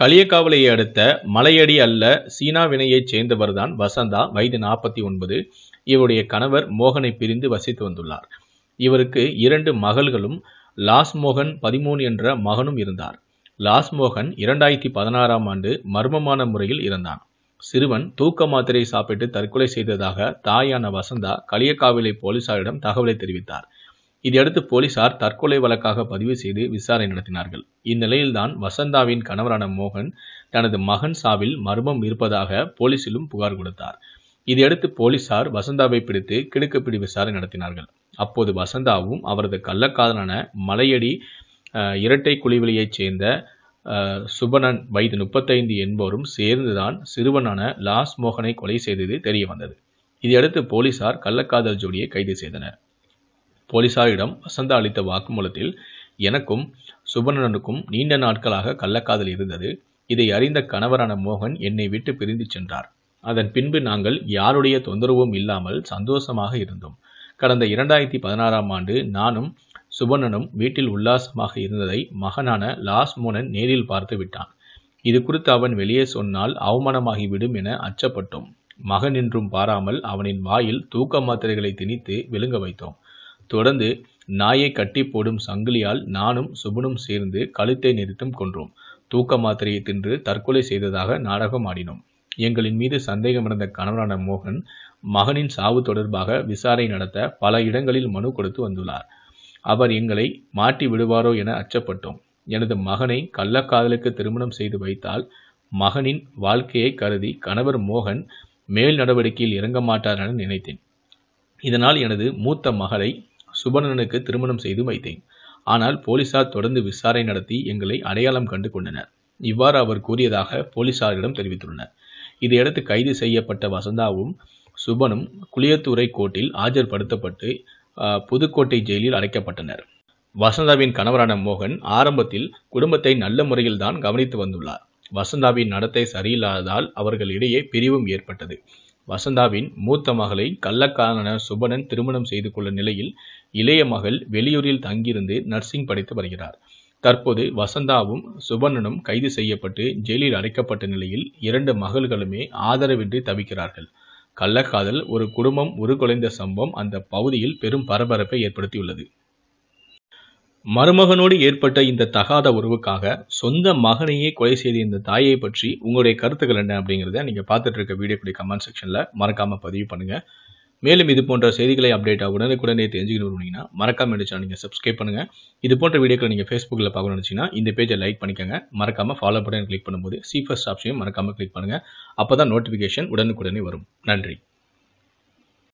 களியக்காவலையை அடுத்த மலையடி அல்ல சீனா வினையைச் சேர்ந்தவர்தான் வசந்தா வயது நாற்பத்தி ஒன்பது இவருடைய கணவர் மோகனை பிரிந்து வசித்து வந்துள்ளார் இவருக்கு இரண்டு மகள்களும் லாஸ் மோகன் பதிமூணு என்ற மகனும் இருந்தார் லாஸ் மோகன் இரண்டாயிரத்தி பதினாறாம் ஆண்டு மர்மமான முறையில் இறந்தான் சிறுவன் தூக்க மாத்திரை சாப்பிட்டு தற்கொலை செய்ததாக தாயான வசந்தா களியக்காவிலை போலீசாரிடம் தகவலை தெரிவித்தார் இதையடுத்து போலீசார் தற்கொலை வழக்காக பதிவு செய்து விசாரணை நடத்தினார்கள் இந்நிலையில்தான் வசந்தாவின் கணவரான மோகன் தனது மகன் சாவில் மர்மம் இருப்பதாக போலீசிலும் புகார் கொடுத்தார் இதையடுத்து போலீசார் வசந்தாவை பிடித்து கிடுக்குப்பிடி விசாரணை நடத்தினார்கள் அப்போது வசந்தாவும் அவரது கள்ளக்காதலான மலையடி இரட்டை குழிவெளியைச் சேர்ந்த சுபனன் வயது முப்பத்தைந்து என்பவரும் சேர்ந்துதான் சிறுவனான லாஸ் மோகனை கொலை செய்தது தெரிய வந்தது இதையடுத்து போலீசார் கள்ளக்காதல் ஜோடியை கைது செய்தனர் போலீசாரிடம் வசந்த அளித்த வாக்குமூலத்தில் எனக்கும் சுபனனுக்கும் நீண்ட நாட்களாக கள்ளக்காதல் இருந்தது இதை அறிந்த கணவரான மோகன் என்னை விட்டு பிரிந்து சென்றார் அதன் பின்பு நாங்கள் யாருடைய தொந்தரவும் இல்லாமல் சந்தோஷமாக இருந்தோம் கடந்த இரண்டாயிரத்தி பதினாறாம் ஆண்டு நானும் சுபனனும் வீட்டில் உல்லாசமாக இருந்ததை மகனான லாஸ் மோனன் நேரில் பார்த்து விட்டான் இது குறித்து அவன் வெளியே சொன்னால் அவமானமாகிவிடும் என அச்சப்பட்டோம் மகன் என்றும் பாராமல் அவனின் வாயில் தூக்க மாத்திரைகளை திணித்து விழுங்க வைத்தோம் தொடர்ந்து நாயை கட்டி போடும் சங்கிலியால் நானும் சுபனும் சேர்ந்து கழுத்தை நிறுத்தும் கொன்றோம் தூக்க மாத்திரையை தின்று தற்கொலை செய்ததாக நாடகம் ஆடினோம் எங்களின் மீது சந்தேகமடைந்த கணவரான மோகன் மகனின் சாவு தொடர்பாக விசாரணை நடத்த பல இடங்களில் மனு கொடுத்து வந்துள்ளார் அவர் எங்களை மாட்டி விடுவாரோ என அச்சப்பட்டோம் எனது மகனை கள்ளக்காதலுக்கு திருமணம் செய்து வைத்தால் மகனின் வாழ்க்கையை கருதி கணவர் மோகன் மேல் நடவடிக்கையில் இறங்க மாட்டார் என நினைத்தேன் இதனால் எனது மூத்த மகளை சுபணனுக்கு திருமணம் செய்து வைத்தேன் ஆனால் போலீசார் தொடர்ந்து விசாரணை நடத்தி எங்களை அடையாளம் கண்டு கொண்டனர் இவ்வாறு அவர் கூறியதாக போலீசாரிடம் தெரிவித்துள்ளனர் இதையடுத்து கைது செய்யப்பட்ட வசந்தாவும் சுபனும் குளியத்துறை கோர்ட்டில் ஆஜர்படுத்தப்பட்டு புதுக்கோட்டை ஜெயிலில் அடைக்கப்பட்டனர் வசந்தாவின் கணவரான மோகன் ஆரம்பத்தில் குடும்பத்தை நல்ல முறையில் தான் கவனித்து வந்துள்ளார் வசந்தாவின் நடத்தை சரியில்லாததால் அவர்களிடையே பிரிவும் ஏற்பட்டது வசந்தாவின் மூத்த மகளை கள்ளக்காரன சுபனன் திருமணம் செய்து கொள்ள நிலையில் இளைய மகள் வெளியூரில் தங்கியிருந்து நர்சிங் படித்து வருகிறார் தற்போது வசந்தாவும் சுபனனும் கைது செய்யப்பட்டு ஜெயிலில் அடைக்கப்பட்ட நிலையில் இரண்டு மகள்களுமே ஆதரவின்றி தவிக்கிறார்கள் கள்ளக்காதல் ஒரு குடும்பம் உருகுலைந்த சம்பவம் அந்த பகுதியில் பெரும் பரபரப்பை ஏற்படுத்தியுள்ளது மருமகனோடு ஏற்பட்ட இந்த தகாத உறவுக்காக சொந்த மகனையே கொலை செய்த இந்த தாயை பற்றி உங்களுடைய கருத்துக்கள் என்ன அப்படிங்கிறத நீங்கள் பார்த்துட்டு இருக்க வீடியோக்குடைய கமெண்ட் செக்ஷனில் மறக்காமல் பதிவு பண்ணுங்கள் மேலும் இது போன்ற செய்திகளை அப்டேட்டாக உடனுக்குடனே தெரிஞ்சுக்கணும் அப்படின்னா மறக்காமல் நினச்சா நீங்கள் சப்ஸ்கிரைப் பண்ணுங்கள் இது போன்ற வீடியோக்கள் நீங்கள் ஃபேஸ்புக்கில் பார்க்கணும்னு நினச்சிங்கன்னா இந்த பேஜை லைக் பண்ணிக்கோங்க மறக்காமல் ஃபாலோ பட்டன் கிளிக் பண்ணும்போது சி ஃபஸ்ட் ஆப்ஷனையும் மறக்காமல் கிளிக் பண்ணுங்கள் அப்போ தான் நோட்டிஃபிகேஷன் உடனுக்குடனே வரும் நன்றி